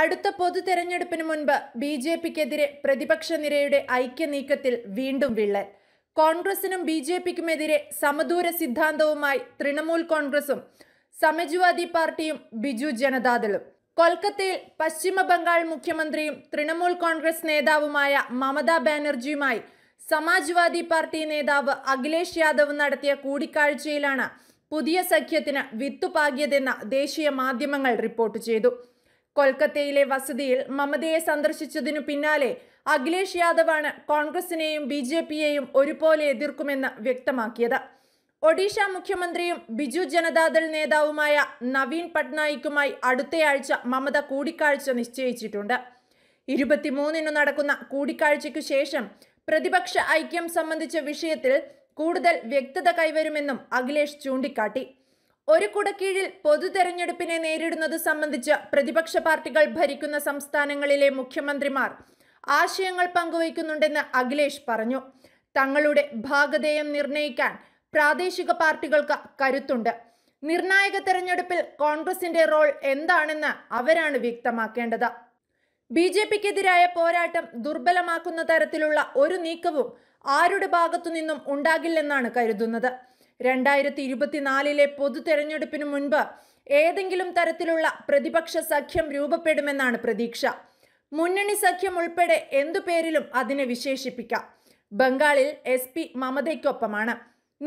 അടുത്ത പൊതു തെരഞ്ഞെടുപ്പിന് മുൻപ് ബി ജെ പിക്കെതിരെ പ്രതിപക്ഷ നിരയുടെ ഐക്യനീക്കത്തിൽ വീണ്ടും വിള്ളൽ കോൺഗ്രസിനും ബി ജെ പിക്കുമെതിരെ സമദൂര സിദ്ധാന്തവുമായി തൃണമൂൽ കോൺഗ്രസും സമജ്വാദി പാർട്ടിയും ബിജു ജനതാദളും കൊൽക്കത്തയിൽ പശ്ചിമ ബംഗാൾ മുഖ്യമന്ത്രിയും തൃണമൂൽ കോൺഗ്രസ് നേതാവുമായ മമതാ ബാനർജിയുമായി സമാജ്വാദി പാർട്ടി നേതാവ് അഖിലേഷ് യാദവ് നടത്തിയ കൂടിക്കാഴ്ചയിലാണ് പുതിയ സഖ്യത്തിന് വിത്തുപാകിയതെന്ന ദേശീയ മാധ്യമങ്ങൾ റിപ്പോർട്ട് ചെയ്തു കൊൽക്കത്തയിലെ വസതിയിൽ മമതയെ സന്ദർശിച്ചതിനു പിന്നാലെ അഖിലേഷ് യാദവാണ് കോൺഗ്രസിനെയും ബി ജെ പിയെയും ഒരുപോലെ എതിർക്കുമെന്ന് വ്യക്തമാക്കിയത് ഒഡീഷ മുഖ്യമന്ത്രിയും ബിജു ജനതാദൾ നേതാവുമായ നവീൻ പട്നായിക്കുമായി അടുത്തയാഴ്ച മമത കൂടിക്കാഴ്ച നിശ്ചയിച്ചിട്ടുണ്ട് ഇരുപത്തിമൂന്നിനു നടക്കുന്ന കൂടിക്കാഴ്ചയ്ക്കു ശേഷം പ്രതിപക്ഷ ഐക്യം സംബന്ധിച്ച വിഷയത്തിൽ കൂടുതൽ വ്യക്തത കൈവരുമെന്നും അഖിലേഷ് ചൂണ്ടിക്കാട്ടി ഒരു കുടക്കീഴിൽ പൊതു തെരഞ്ഞെടുപ്പിനെ നേരിടുന്നത് സംബന്ധിച്ച് പ്രതിപക്ഷ പാർട്ടികൾ ഭരിക്കുന്ന സംസ്ഥാനങ്ങളിലെ മുഖ്യമന്ത്രിമാർ ആശയങ്ങൾ പങ്കുവയ്ക്കുന്നുണ്ടെന്ന് അഖിലേഷ് പറഞ്ഞു തങ്ങളുടെ ഭാഗധേയം നിർണയിക്കാൻ പ്രാദേശിക പാർട്ടികൾക്ക് കരുത്തുണ്ട് നിർണായക തെരഞ്ഞെടുപ്പിൽ കോൺഗ്രസിന്റെ റോൾ എന്താണെന്ന് അവരാണ് വ്യക്തമാക്കേണ്ടത് ബി ജെ പിക്കെതിരായ പോരാട്ടം ദുർബലമാക്കുന്ന തരത്തിലുള്ള ഒരു നീക്കവും ആരുടെ ഭാഗത്തുനിന്നും ഉണ്ടാകില്ലെന്നാണ് കരുതുന്നത് രണ്ടായിരത്തി ഇരുപത്തിനാലിലെ പൊതു തെരഞ്ഞെടുപ്പിന് മുൻപ് ഏതെങ്കിലും തരത്തിലുള്ള പ്രതിപക്ഷ സഖ്യം രൂപപ്പെടുമെന്നാണ് പ്രതീക്ഷ മുന്നണി സഖ്യം ഉൾപ്പെടെ എന്തു പേരിലും അതിനെ വിശേഷിപ്പിക്കാം ബംഗാളിൽ എസ് പി മമതയ്ക്കൊപ്പമാണ്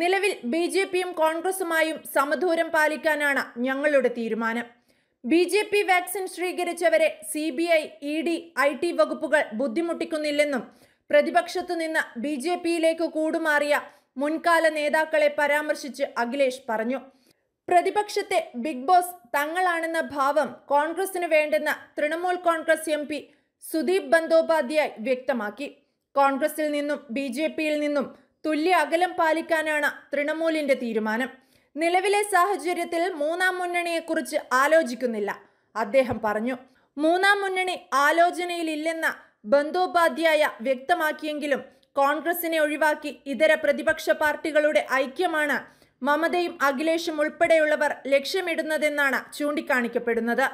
നിലവിൽ ബി ജെ പിയും കോൺഗ്രസുമായും സമദൂരം പാലിക്കാനാണ് ഞങ്ങളുടെ തീരുമാനം ബി ജെ പി വാക്സിൻ സ്വീകരിച്ചവരെ C B I E D I T വകുപ്പുകൾ ബുദ്ധിമുട്ടിക്കുന്നില്ലെന്നും നിന്ന് ബി ജെ പിയിലേക്ക് കൂടുമാറിയ മുൻകാല നേതാക്കളെ പരാമർശിച്ച് അഖിലേഷ് പറഞ്ഞു പ്രതിപക്ഷത്തെ ബിഗ് ബോസ് തങ്ങളാണെന്ന ഭാവം കോൺഗ്രസിന് വേണ്ടെന്ന തൃണമൂൽ കോൺഗ്രസ് എം പി സുദീപ് ബന്ദോപാധ്യായ് വ്യക്തമാക്കി കോൺഗ്രസിൽ നിന്നും ബി ജെ പിയിൽ നിന്നും തുല്യ അകലം പാലിക്കാനാണ് തൃണമൂലിന്റെ തീരുമാനം നിലവിലെ സാഹചര്യത്തിൽ മൂന്നാം മുന്നണിയെക്കുറിച്ച് ആലോചിക്കുന്നില്ല അദ്ദേഹം പറഞ്ഞു മൂന്നാം മുന്നണി ആലോചനയിലില്ലെന്ന ബന്ദോപാധ്യായ വ്യക്തമാക്കിയെങ്കിലും കോൺഗ്രസിനെ ഒഴിവാക്കി ഇതര പ്രതിപക്ഷ പാർട്ടികളുടെ ഐക്യമാണ് മമതയും അഖിലേഷും ഉൾപ്പെടെയുള്ളവർ ലക്ഷ്യമിടുന്നതെന്നാണ് ചൂണ്ടിക്കാണിക്കപ്പെടുന്നത്